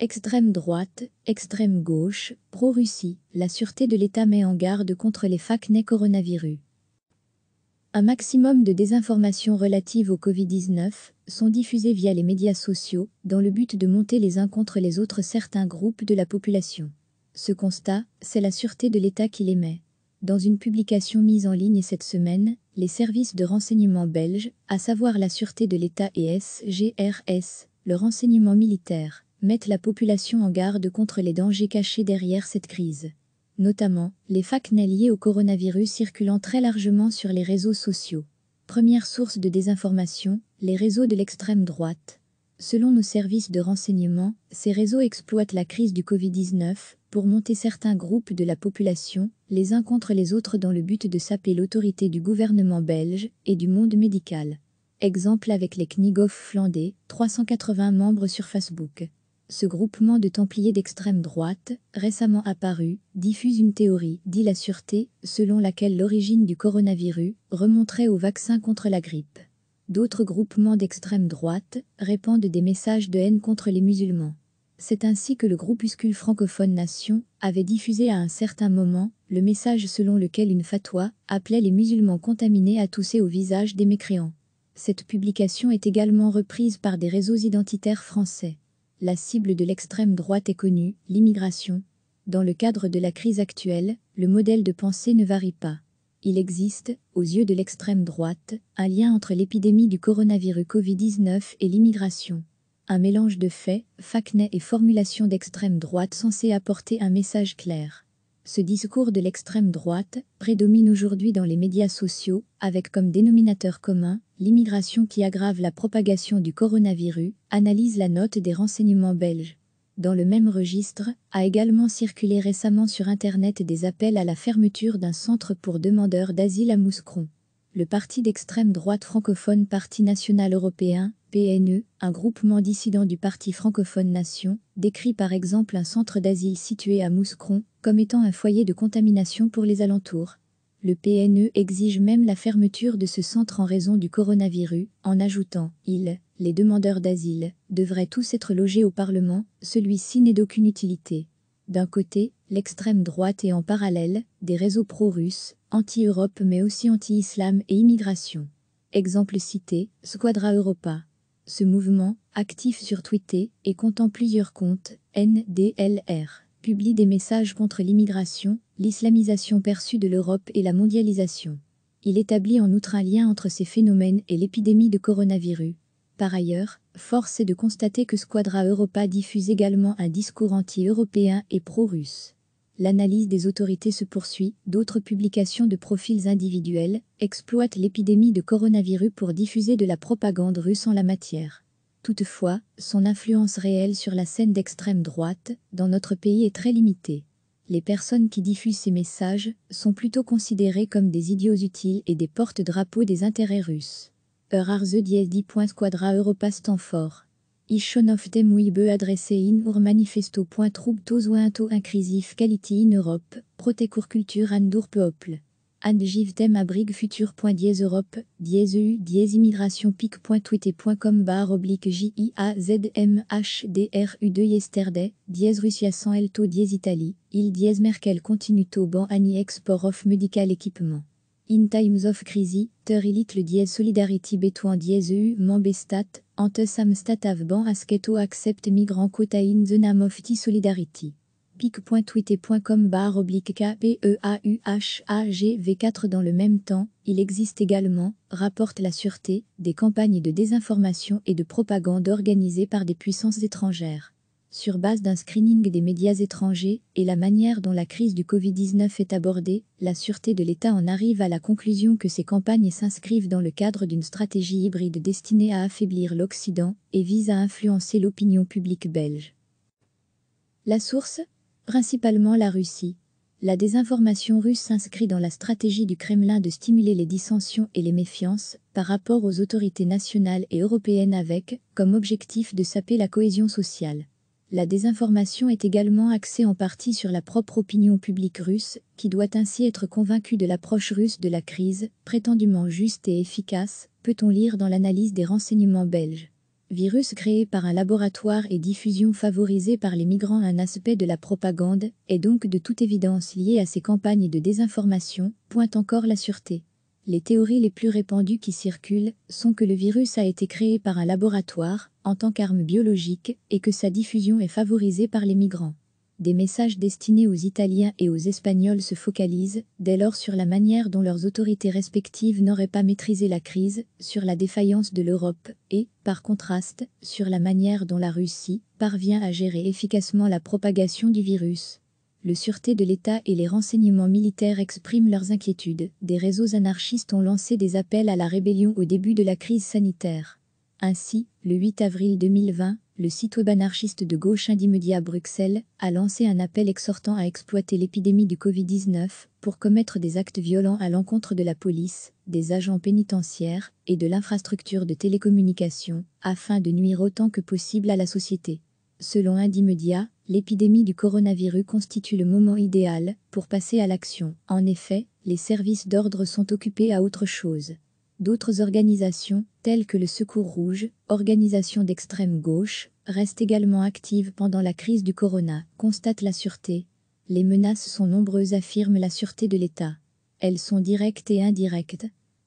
Extrême droite, extrême gauche, pro-Russie, la sûreté de l'État met en garde contre les FACNE coronavirus. Un maximum de désinformations relatives au Covid-19 sont diffusées via les médias sociaux dans le but de monter les uns contre les autres certains groupes de la population. Ce constat, c'est la sûreté de l'État qui l'émet. Dans une publication mise en ligne cette semaine, les services de renseignement belges, à savoir la sûreté de l'État et SGRS, le renseignement militaire, mettent la population en garde contre les dangers cachés derrière cette crise. Notamment, les facts liés au coronavirus circulant très largement sur les réseaux sociaux. Première source de désinformation, les réseaux de l'extrême droite. Selon nos services de renseignement, ces réseaux exploitent la crise du Covid-19 pour monter certains groupes de la population, les uns contre les autres dans le but de saper l'autorité du gouvernement belge et du monde médical. Exemple avec les Knigoff Flandais, 380 membres sur Facebook ce groupement de Templiers d'extrême droite, récemment apparu, diffuse une théorie, dit la Sûreté, selon laquelle l'origine du coronavirus remonterait au vaccin contre la grippe. D'autres groupements d'extrême droite répandent des messages de haine contre les musulmans. C'est ainsi que le groupuscule francophone Nation avait diffusé à un certain moment le message selon lequel une fatwa appelait les musulmans contaminés à tousser au visage des mécréants. Cette publication est également reprise par des réseaux identitaires français. La cible de l'extrême droite est connue, l'immigration. Dans le cadre de la crise actuelle, le modèle de pensée ne varie pas. Il existe, aux yeux de l'extrême droite, un lien entre l'épidémie du coronavirus Covid-19 et l'immigration. Un mélange de faits, facnets et formulations d'extrême droite censés apporter un message clair. Ce discours de l'extrême droite prédomine aujourd'hui dans les médias sociaux, avec comme dénominateur commun l'immigration qui aggrave la propagation du coronavirus, analyse la note des renseignements belges. Dans le même registre, a également circulé récemment sur Internet des appels à la fermeture d'un centre pour demandeurs d'asile à Mouscron le parti d'extrême droite francophone Parti national européen, PNE, un groupement dissident du Parti francophone Nation, décrit par exemple un centre d'asile situé à Mouscron comme étant un foyer de contamination pour les alentours. Le PNE exige même la fermeture de ce centre en raison du coronavirus, en ajoutant « il, les demandeurs d'asile, devraient tous être logés au Parlement, celui-ci n'est d'aucune utilité ». D'un côté, l'extrême droite et en parallèle, des réseaux pro-russes, anti-Europe mais aussi anti-islam et immigration. Exemple cité, Squadra Europa. Ce mouvement, actif sur Twitter, et comptant plusieurs comptes, NDLR, publie des messages contre l'immigration, l'islamisation perçue de l'Europe et la mondialisation. Il établit en outre un lien entre ces phénomènes et l'épidémie de coronavirus. Par ailleurs, force est de constater que Squadra Europa diffuse également un discours anti-européen et pro-russe l'analyse des autorités se poursuit, d'autres publications de profils individuels exploitent l'épidémie de coronavirus pour diffuser de la propagande russe en la matière. Toutefois, son influence réelle sur la scène d'extrême droite dans notre pays est très limitée. Les personnes qui diffusent ces messages sont plutôt considérées comme des idiots utiles et des porte-drapeaux des intérêts russes. Ishon of dem adressé adresse in or manifesto. un ointo incrisif quality in Europe, protecour culture andour peuple. Adjiv dem abrig Europe, diez EU, diez immigration barre oblique j i a z m h d r u de yesterday, diez Russia sans elto diez Italie, il diez Merkel to ban any export of medical equipment. In times of crisis, ter le dies solidarity between dies EU mambestat, ante asketo accept migrant quota in the name of solidarity. pic.twitter.com bar oblique k 4 e dans le même temps, il existe également, rapporte la sûreté, des campagnes de désinformation et de propagande organisées par des puissances étrangères sur base d'un screening des médias étrangers et la manière dont la crise du Covid-19 est abordée, la Sûreté de l'État en arrive à la conclusion que ces campagnes s'inscrivent dans le cadre d'une stratégie hybride destinée à affaiblir l'Occident et vise à influencer l'opinion publique belge. La source Principalement la Russie. La désinformation russe s'inscrit dans la stratégie du Kremlin de stimuler les dissensions et les méfiances par rapport aux autorités nationales et européennes avec, comme objectif de saper la cohésion sociale. La désinformation est également axée en partie sur la propre opinion publique russe, qui doit ainsi être convaincue de l'approche russe de la crise, prétendument juste et efficace, peut-on lire dans l'analyse des renseignements belges. Virus créé par un laboratoire et diffusion favorisée par les migrants, un aspect de la propagande, est donc de toute évidence lié à ces campagnes de désinformation, pointe encore la sûreté. Les théories les plus répandues qui circulent sont que le virus a été créé par un laboratoire en tant qu'arme biologique et que sa diffusion est favorisée par les migrants. Des messages destinés aux Italiens et aux Espagnols se focalisent dès lors sur la manière dont leurs autorités respectives n'auraient pas maîtrisé la crise, sur la défaillance de l'Europe et, par contraste, sur la manière dont la Russie parvient à gérer efficacement la propagation du virus le sûreté de l'État et les renseignements militaires expriment leurs inquiétudes. Des réseaux anarchistes ont lancé des appels à la rébellion au début de la crise sanitaire. Ainsi, le 8 avril 2020, le site web anarchiste de gauche Indymedia Bruxelles a lancé un appel exhortant à exploiter l'épidémie du Covid-19 pour commettre des actes violents à l'encontre de la police, des agents pénitentiaires et de l'infrastructure de télécommunications afin de nuire autant que possible à la société. Selon Indymedia, l'épidémie du coronavirus constitue le moment idéal pour passer à l'action. En effet, les services d'ordre sont occupés à autre chose. D'autres organisations, telles que le Secours Rouge, organisation d'extrême gauche, restent également actives pendant la crise du corona, constate la Sûreté. Les menaces sont nombreuses, affirme la Sûreté de l'État. Elles sont directes et indirectes.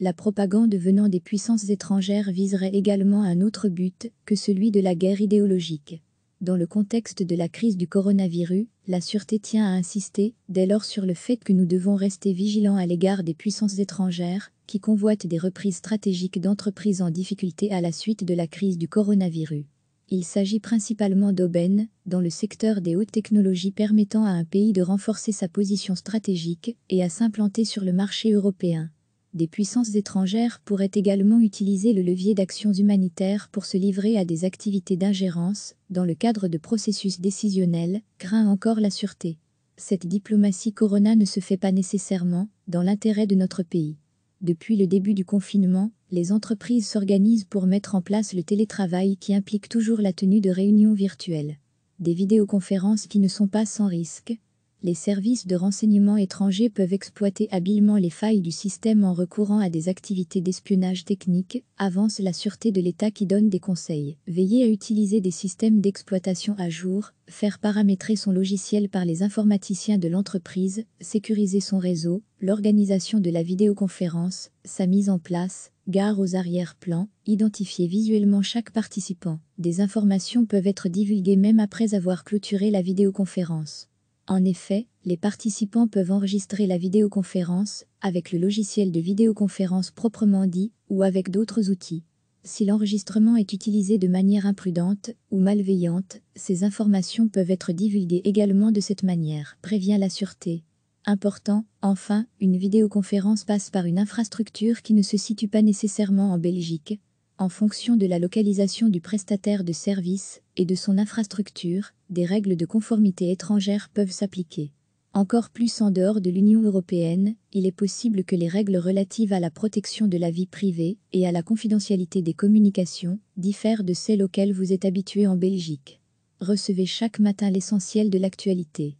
La propagande venant des puissances étrangères viserait également un autre but que celui de la guerre idéologique. Dans le contexte de la crise du coronavirus, la Sûreté tient à insister dès lors sur le fait que nous devons rester vigilants à l'égard des puissances étrangères qui convoitent des reprises stratégiques d'entreprises en difficulté à la suite de la crise du coronavirus. Il s'agit principalement d'aubaines dans le secteur des hautes technologies permettant à un pays de renforcer sa position stratégique et à s'implanter sur le marché européen des puissances étrangères pourraient également utiliser le levier d'actions humanitaires pour se livrer à des activités d'ingérence dans le cadre de processus décisionnels, craint encore la sûreté. Cette diplomatie corona ne se fait pas nécessairement dans l'intérêt de notre pays. Depuis le début du confinement, les entreprises s'organisent pour mettre en place le télétravail qui implique toujours la tenue de réunions virtuelles. Des vidéoconférences qui ne sont pas sans risque, les services de renseignement étrangers peuvent exploiter habilement les failles du système en recourant à des activités d'espionnage technique, avance la sûreté de l'État qui donne des conseils. Veillez à utiliser des systèmes d'exploitation à jour, faire paramétrer son logiciel par les informaticiens de l'entreprise, sécuriser son réseau, l'organisation de la vidéoconférence, sa mise en place, gare aux arrière-plans, identifier visuellement chaque participant. Des informations peuvent être divulguées même après avoir clôturé la vidéoconférence. En effet, les participants peuvent enregistrer la vidéoconférence avec le logiciel de vidéoconférence proprement dit ou avec d'autres outils. Si l'enregistrement est utilisé de manière imprudente ou malveillante, ces informations peuvent être divulguées également de cette manière, prévient la sûreté. Important, enfin, une vidéoconférence passe par une infrastructure qui ne se situe pas nécessairement en Belgique, en fonction de la localisation du prestataire de service et de son infrastructure, des règles de conformité étrangères peuvent s'appliquer. Encore plus en dehors de l'Union européenne, il est possible que les règles relatives à la protection de la vie privée et à la confidentialité des communications diffèrent de celles auxquelles vous êtes habitué en Belgique. Recevez chaque matin l'essentiel de l'actualité.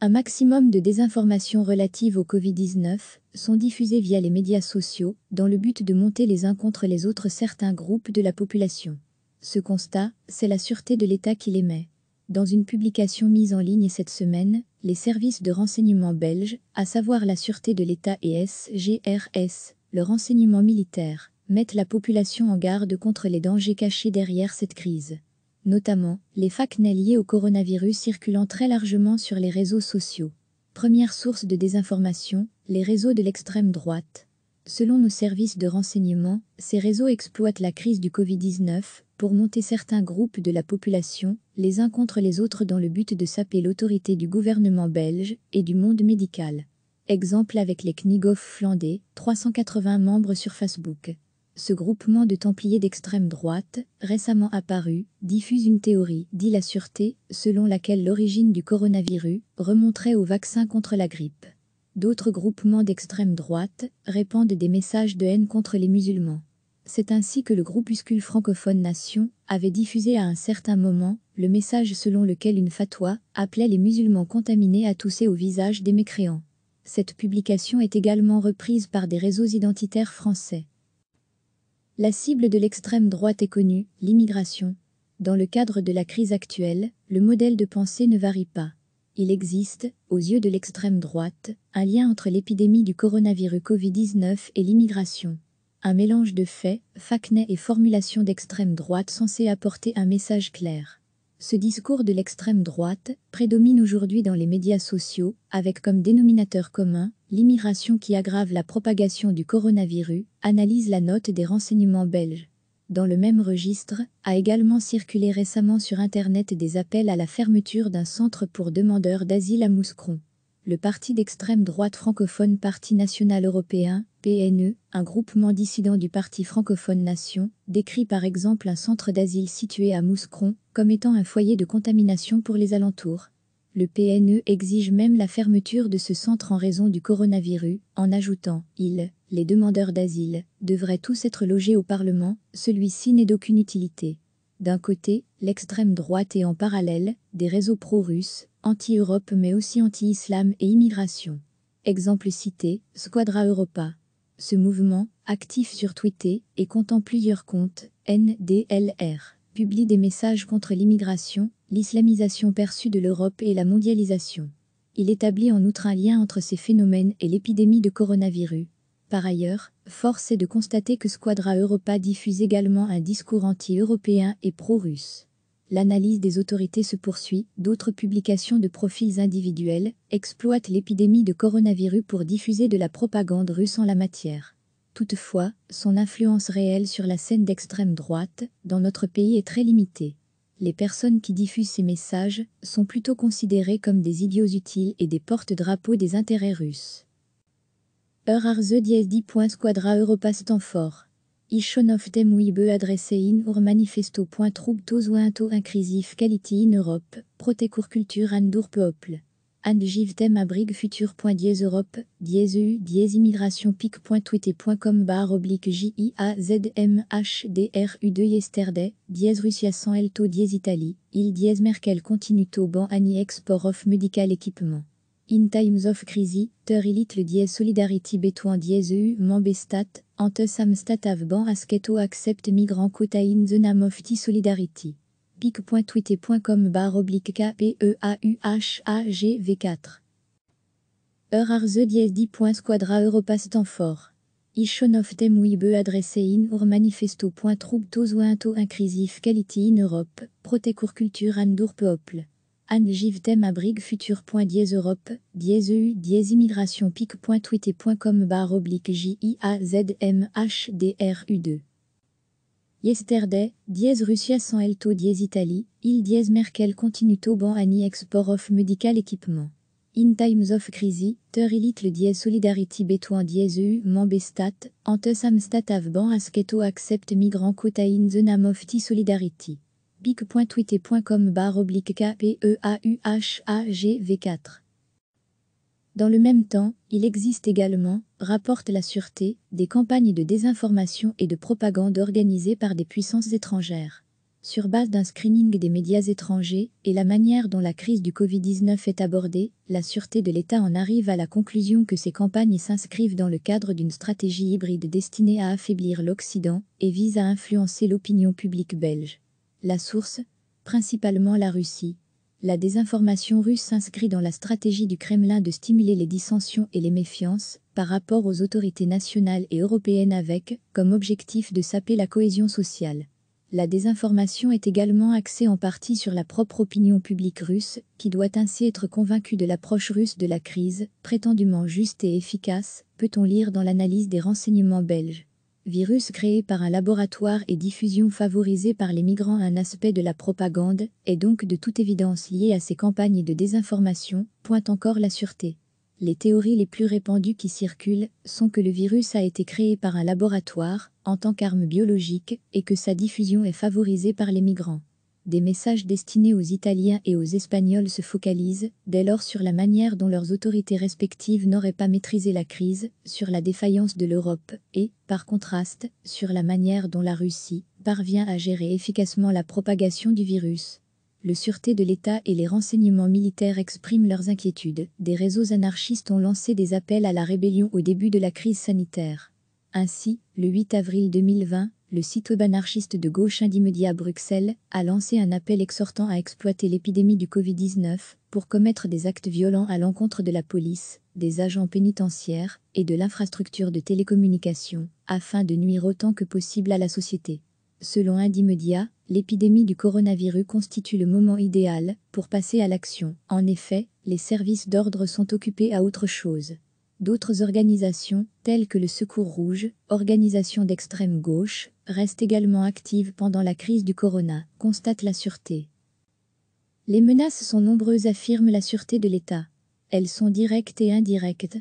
Un maximum de désinformation relative au Covid-19 sont diffusés via les médias sociaux, dans le but de monter les uns contre les autres certains groupes de la population. Ce constat, c'est la sûreté de l'État qui l'émet. Dans une publication mise en ligne cette semaine, les services de renseignement belges, à savoir la sûreté de l'État et SGRS, le renseignement militaire, mettent la population en garde contre les dangers cachés derrière cette crise. Notamment, les news liés au coronavirus circulant très largement sur les réseaux sociaux. Première source de désinformation, les réseaux de l'extrême droite. Selon nos services de renseignement, ces réseaux exploitent la crise du Covid-19 pour monter certains groupes de la population, les uns contre les autres dans le but de saper l'autorité du gouvernement belge et du monde médical. Exemple avec les Knigoff Flandais, 380 membres sur Facebook ce groupement de Templiers d'extrême droite, récemment apparu, diffuse une théorie, dit la Sûreté, selon laquelle l'origine du coronavirus remonterait au vaccin contre la grippe. D'autres groupements d'extrême droite répandent des messages de haine contre les musulmans. C'est ainsi que le groupuscule francophone Nation avait diffusé à un certain moment le message selon lequel une fatwa appelait les musulmans contaminés à tousser au visage des mécréants. Cette publication est également reprise par des réseaux identitaires français. La cible de l'extrême droite est connue, l'immigration. Dans le cadre de la crise actuelle, le modèle de pensée ne varie pas. Il existe, aux yeux de l'extrême droite, un lien entre l'épidémie du coronavirus Covid-19 et l'immigration. Un mélange de faits, facnets et formulations d'extrême droite censées apporter un message clair. Ce discours de l'extrême droite prédomine aujourd'hui dans les médias sociaux, avec comme dénominateur commun l'immigration qui aggrave la propagation du coronavirus, analyse la note des renseignements belges. Dans le même registre, a également circulé récemment sur Internet des appels à la fermeture d'un centre pour demandeurs d'asile à Mouscron le parti d'extrême droite francophone Parti national européen, PNE, un groupement dissident du parti francophone Nation, décrit par exemple un centre d'asile situé à Mouscron comme étant un foyer de contamination pour les alentours. Le PNE exige même la fermeture de ce centre en raison du coronavirus, en ajoutant « il, les demandeurs d'asile, devraient tous être logés au Parlement, celui-ci n'est d'aucune utilité ». D'un côté, l'extrême droite et en parallèle, des réseaux pro-russes, anti-Europe mais aussi anti-islam et immigration. Exemple cité, Squadra Europa. Ce mouvement, actif sur Twitter et comptant plusieurs comptes, NDLR, publie des messages contre l'immigration, l'islamisation perçue de l'Europe et la mondialisation. Il établit en outre un lien entre ces phénomènes et l'épidémie de coronavirus, par ailleurs, force est de constater que Squadra Europa diffuse également un discours anti-européen et pro-russe. L'analyse des autorités se poursuit, d'autres publications de profils individuels exploitent l'épidémie de coronavirus pour diffuser de la propagande russe en la matière. Toutefois, son influence réelle sur la scène d'extrême droite dans notre pays est très limitée. Les personnes qui diffusent ces messages sont plutôt considérées comme des idiots utiles et des porte-drapeaux des intérêts russes. Heure ar ze point squadra Europa Stanford. Ichon of dem adresse in ur manifesto point incrisif quality in Europe, Protecour culture and ur peuple. And jivtem abrig futur point Europe, EU, immigration pic point oblique j i a z m h d r u 2 yesterday, diez Russia sans to diez Italie, il diez Merkel continue to ban ani export of medical equipment. In times of crisis, ter ilit le dies solidarity between dies EU member ante samstat stat ban asketo accept migrant quota in the name of t solidarity. pic.twitter.com bar oblique e v 4 Eur are the dies 10 squadra Europas fort. Ishon of them we be adressé in or manifesto. Troupe to in quality in Europe, protecour culture and our peuple. Anne Giv abrig Europe, EU, immigration oblique J I A Z M H D R U 2. Yesterday, dièse Russia sans Elto dièse Italie, il dièse Merkel continue ban Annie export of medical equipment. In times of crisis, ter le dièse solidarity between dièse EU membestat, ante samstat ban asketo accept migrant quota in the name of solidarity oblique 4 e Dans le même temps, il existe également, rapporte la sûreté, des campagnes de désinformation et de propagande organisées par des puissances étrangères. Sur base d'un screening des médias étrangers et la manière dont la crise du Covid-19 est abordée, la sûreté de l'État en arrive à la conclusion que ces campagnes s'inscrivent dans le cadre d'une stratégie hybride destinée à affaiblir l'Occident et vise à influencer l'opinion publique belge. La source, principalement la Russie. La désinformation russe s'inscrit dans la stratégie du Kremlin de stimuler les dissensions et les méfiances par rapport aux autorités nationales et européennes avec, comme objectif de saper la cohésion sociale. La désinformation est également axée en partie sur la propre opinion publique russe, qui doit ainsi être convaincue de l'approche russe de la crise, prétendument juste et efficace, peut-on lire dans l'analyse des renseignements belges virus créé par un laboratoire et diffusion favorisée par les migrants, un aspect de la propagande, est donc de toute évidence lié à ces campagnes de désinformation, pointe encore la sûreté. Les théories les plus répandues qui circulent sont que le virus a été créé par un laboratoire en tant qu'arme biologique et que sa diffusion est favorisée par les migrants des messages destinés aux Italiens et aux Espagnols se focalisent, dès lors, sur la manière dont leurs autorités respectives n'auraient pas maîtrisé la crise, sur la défaillance de l'Europe, et, par contraste, sur la manière dont la Russie parvient à gérer efficacement la propagation du virus le sûreté de l'État et les renseignements militaires expriment leurs inquiétudes. Des réseaux anarchistes ont lancé des appels à la rébellion au début de la crise sanitaire. Ainsi, le 8 avril 2020, le site web anarchiste de gauche Indimedia Bruxelles a lancé un appel exhortant à exploiter l'épidémie du Covid-19 pour commettre des actes violents à l'encontre de la police, des agents pénitentiaires et de l'infrastructure de télécommunications, afin de nuire autant que possible à la société. Selon Indimedia, l'épidémie du coronavirus constitue le moment idéal pour passer à l'action. En effet, les services d'ordre sont occupés à autre chose. D'autres organisations, telles que le Secours Rouge, organisation d'extrême gauche, restent également actives pendant la crise du corona, constate la Sûreté. Les menaces sont nombreuses affirme la Sûreté de l'État. Elles sont directes et indirectes.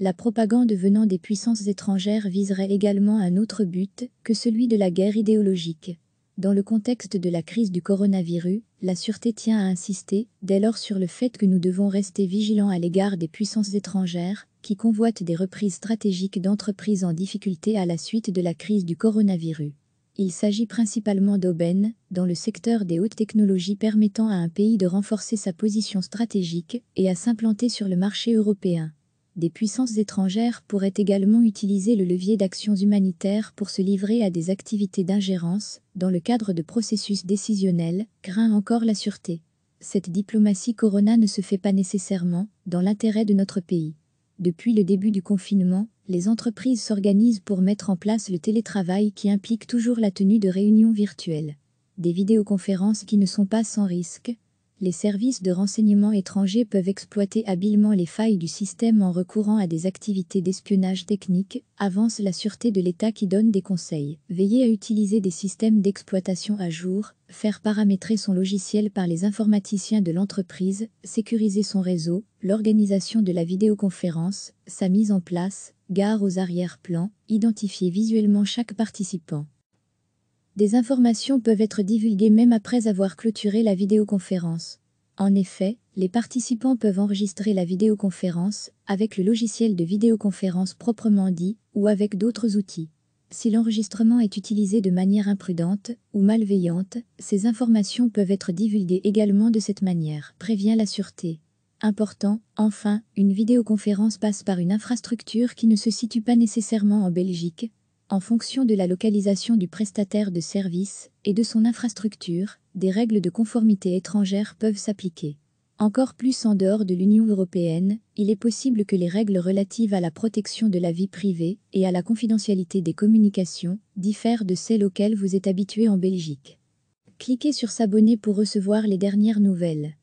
La propagande venant des puissances étrangères viserait également un autre but que celui de la guerre idéologique. Dans le contexte de la crise du coronavirus, la Sûreté tient à insister dès lors sur le fait que nous devons rester vigilants à l'égard des puissances étrangères, qui convoitent des reprises stratégiques d'entreprises en difficulté à la suite de la crise du coronavirus. Il s'agit principalement d'aubaines dans le secteur des hautes technologies permettant à un pays de renforcer sa position stratégique et à s'implanter sur le marché européen. Des puissances étrangères pourraient également utiliser le levier d'actions humanitaires pour se livrer à des activités d'ingérence dans le cadre de processus décisionnels, craint encore la sûreté. Cette diplomatie corona ne se fait pas nécessairement dans l'intérêt de notre pays. Depuis le début du confinement, les entreprises s'organisent pour mettre en place le télétravail qui implique toujours la tenue de réunions virtuelles. Des vidéoconférences qui ne sont pas sans risque, les services de renseignement étrangers peuvent exploiter habilement les failles du système en recourant à des activités d'espionnage technique, avance la sûreté de l'État qui donne des conseils. Veillez à utiliser des systèmes d'exploitation à jour, faire paramétrer son logiciel par les informaticiens de l'entreprise, sécuriser son réseau, l'organisation de la vidéoconférence, sa mise en place, gare aux arrière-plans, identifier visuellement chaque participant. Des informations peuvent être divulguées même après avoir clôturé la vidéoconférence. En effet, les participants peuvent enregistrer la vidéoconférence avec le logiciel de vidéoconférence proprement dit ou avec d'autres outils. Si l'enregistrement est utilisé de manière imprudente ou malveillante, ces informations peuvent être divulguées également de cette manière, prévient la sûreté. Important, enfin, une vidéoconférence passe par une infrastructure qui ne se situe pas nécessairement en Belgique, en fonction de la localisation du prestataire de service et de son infrastructure, des règles de conformité étrangères peuvent s'appliquer. Encore plus en dehors de l'Union européenne, il est possible que les règles relatives à la protection de la vie privée et à la confidentialité des communications diffèrent de celles auxquelles vous êtes habitué en Belgique. Cliquez sur S'abonner pour recevoir les dernières nouvelles.